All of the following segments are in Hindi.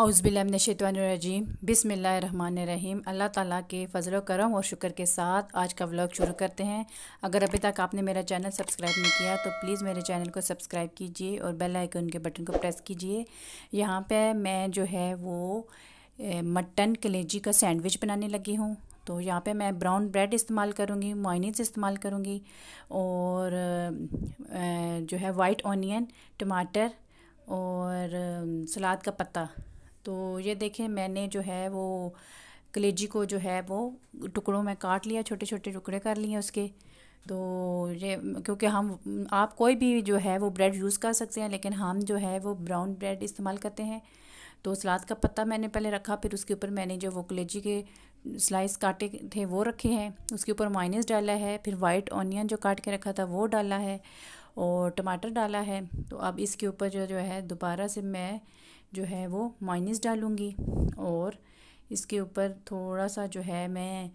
आउज़बिल्लाशतवानरजीम बिसमीम अल्लाह ताला के फ़जल करम और शुक्र के साथ आज का व्लॉग शुरू करते हैं अगर अभी तक आपने मेरा चैनल सब्सक्राइब नहीं किया तो प्लीज़ मेरे चैनल को सब्सक्राइब कीजिए और बेल आइकन के बटन को प्रेस कीजिए यहाँ पे मैं जो है वो मटन कलेजी का सैंडविच बनाने लगी हूँ तो यहाँ पे मैं ब्राउन ब्रेड इस्तेमाल करूँगी मोइनीस इस्तेमाल करूँगी और जो है वाइट ऑनियन टमाटर और सलाद का पत्ता तो ये देखें मैंने जो है वो कलेजी को जो है वो टुकड़ों में काट लिया छोटे छोटे टुकड़े कर लिए उसके तो ये क्योंकि हम आप कोई भी जो है वो ब्रेड यूज़ कर सकते हैं लेकिन हम जो है वो ब्राउन ब्रेड इस्तेमाल करते हैं तो सलाद का पत्ता मैंने पहले रखा फिर उसके ऊपर मैंने जो वो कलेजी के स्लाइस काटे थे वो रखे हैं उसके ऊपर माइनस डाला है फिर वाइट ऑनियन जो काट के रखा था वो डाला है और टमाटर डाला है तो अब इसके ऊपर जो जो है दोबारा से मैं जो है वो माइनस डालूँगी और इसके ऊपर थोड़ा सा जो है मैं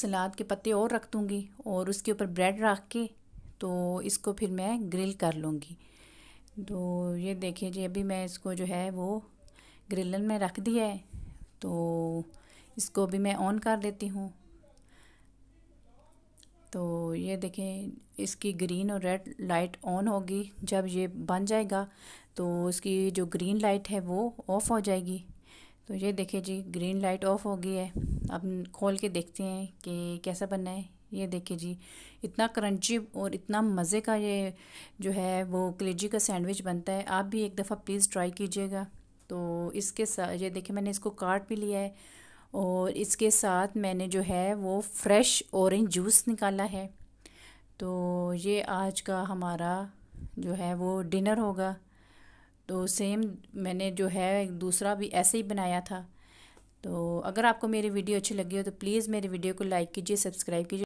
सलाद के पत्ते और रख दूँगी और उसके ऊपर ब्रेड रख के तो इसको फिर मैं ग्रिल कर लूँगी तो ये देखिए जी अभी मैं इसको जो है वो ग्रिलन में रख दिया है तो इसको भी मैं ऑन कर देती हूँ तो ये देखें इसकी ग्रीन और रेड लाइट ऑन होगी जब ये बन जाएगा तो इसकी जो ग्रीन लाइट है वो ऑफ़ हो जाएगी तो ये देखें जी ग्रीन लाइट ऑफ़ हो गई है अब खोल के देखते हैं कि कैसा बनना है ये देखिए जी इतना क्रंची और इतना मज़े का ये जो है वो कलेजी का सैंडविच बनता है आप भी एक दफ़ा प्लीज़ ट्राई कीजिएगा तो इसके साथ ये देखिए मैंने इसको काट भी लिया है और इसके साथ मैंने जो है वो फ्रेश ऑरेंज जूस निकाला है तो ये आज का हमारा जो है वो डिनर होगा तो सेम मैंने जो है दूसरा भी ऐसे ही बनाया था तो अगर आपको मेरी वीडियो अच्छी लगी हो तो प्लीज़ मेरी वीडियो को लाइक कीजिए सब्सक्राइब कीजिए